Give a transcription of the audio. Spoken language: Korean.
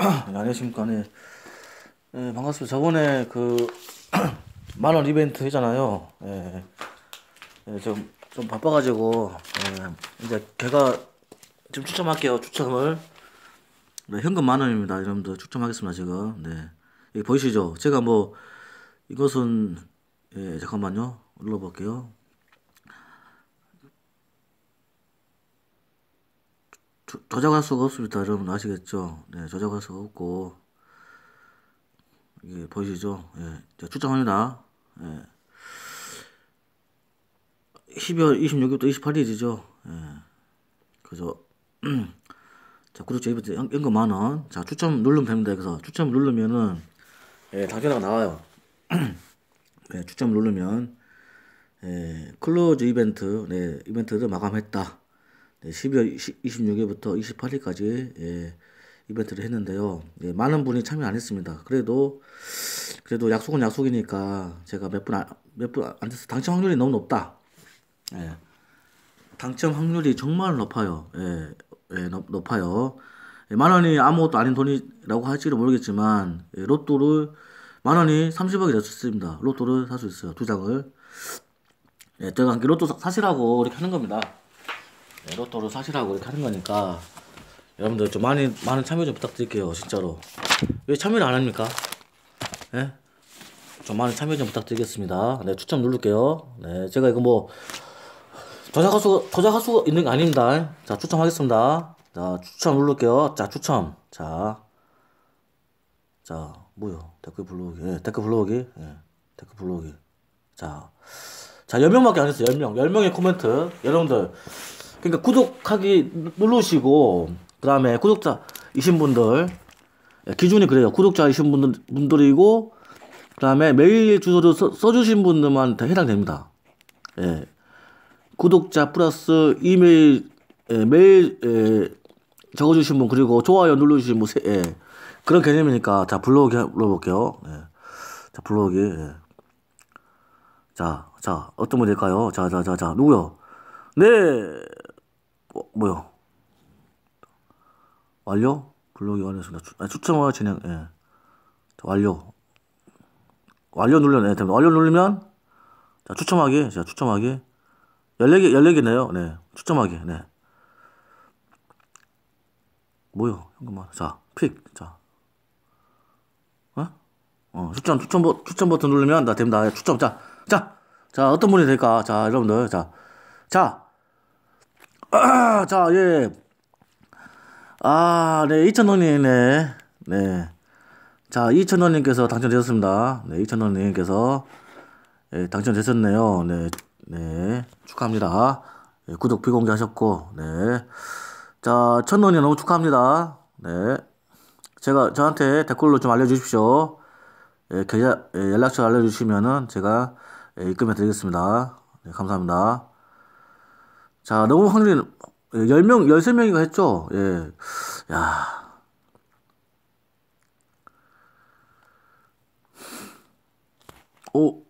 안녕하십니까. 네. 네, 반갑습니다. 저번에 그 만원 이벤트 했잖아요. 예. 예, 좀, 좀 바빠가지고, 예. 이제 제가 지금 추첨할게요. 추첨을. 네, 현금 만원입니다. 여러분들 추첨하겠습니다. 지금. 네. 여기 보이시죠? 제가 뭐, 이것은, 예, 잠깐만요. 눌러볼게요. 조, 저작할 수가 없습니다. 여러분 아시겠죠? 네, 저작할 수가 없고 이게 보이시죠? 예, 추첨합니다. 예. 12월 26일부터 28일이죠. 예. 그죠? 자, 구독자 이벤트 연금 만 원. 자, 추첨 누르면 됩니다. 그래서 추첨 누르면은 예, 당첨자가 나와요. 예, 추첨 누르면 예, 클로즈 이벤트, 네, 이벤트를 마감했다. 12월 26일부터 28일까지 예, 이벤트를 했는데요. 예, 많은 분이 참여 안 했습니다. 그래도 그래도 약속은 약속이니까 제가 몇분몇 분안 돼서 당첨 확률이 너무 높다. 예, 당첨 확률이 정말 높아요. 예, 예 높아요. 예, 만 원이 아무것도 아닌 돈이라고 할지는 모르겠지만 예, 로또를 만 원이 30억이 됐었습니다. 로또를 살 수 있어요. 두 장을. 예, 제가 로또 사시라고 이렇게 하는 겁니다. 로또로 사시라고 이렇게 하는 거니까 여러분들 좀 많이 많은 참여 좀 부탁드릴게요 진짜로 왜 참여를 안 합니까? 네? 좀 많은 참여 좀 부탁드리겠습니다 네 추첨 누를게요 네 제가 이거 뭐 저작할 수 저작할 수 있는 게 아닙니다 자 추첨하겠습니다 자 추첨 누를게요 자 추첨 자자 뭐요 댓글 블로그기 예, 댓글 블로그기 예, 댓글 블로그기 자자 10명밖에 안했어 10명 10명의 코멘트 여러분들 그러니까 구독하기 누르시고 그다음에 구독자이신 분들 예, 기준이 그래요. 구독자이신 분들 분들이고 그다음에 메일 주소를 써, 주신 분들만 다 해당됩니다. 예. 구독자 플러스 이메일 예, 메일 예, 적어주신 분 그리고 좋아요 눌러주신 분 세, 예. 그런 개념이니까 자 블로그 불러볼게요. 예. 자 블로그 예. 자, 자 어떤 분일까요? 자, 자, 자, 자 누구요? 네 어, 뭐요? 완료? 블로그 완료했습니다. 추, 아니, 추첨을 진행, 예. 자, 완료. 완료 눌러네. 됩 예, 완료 누르면, 자, 추첨하기. 자, 추첨하기. 14개, 14개네요. 네. 추첨하기. 네. 뭐요? 잠깐만. 자, 픽. 자. 어? 어, 추첨, 추첨, 버, 추첨 버튼 누르면, 나 됩니다. 추첨. 자, 자. 자, 어떤 분이 될까? 자, 여러분들. 자. 자. 아, 자, 예. 아, 네, 2,000원이네. 네. 자, 2,000원님께서 당첨되셨습니다. 네, 2,000원님께서 예, 당첨되셨네요. 네, 네. 축하합니다. 예, 구독 비공개 하셨고, 네. 자, 1,000원이 너무 축하합니다. 네. 제가 저한테 댓글로 좀 알려주십시오. 예, 계좌, 예, 연락처 알려주시면은 제가 예, 입금해 드리겠습니다. 네, 감사합니다. 자, 너무 확률 10명, 13명이가 했죠? 예. 야. 오,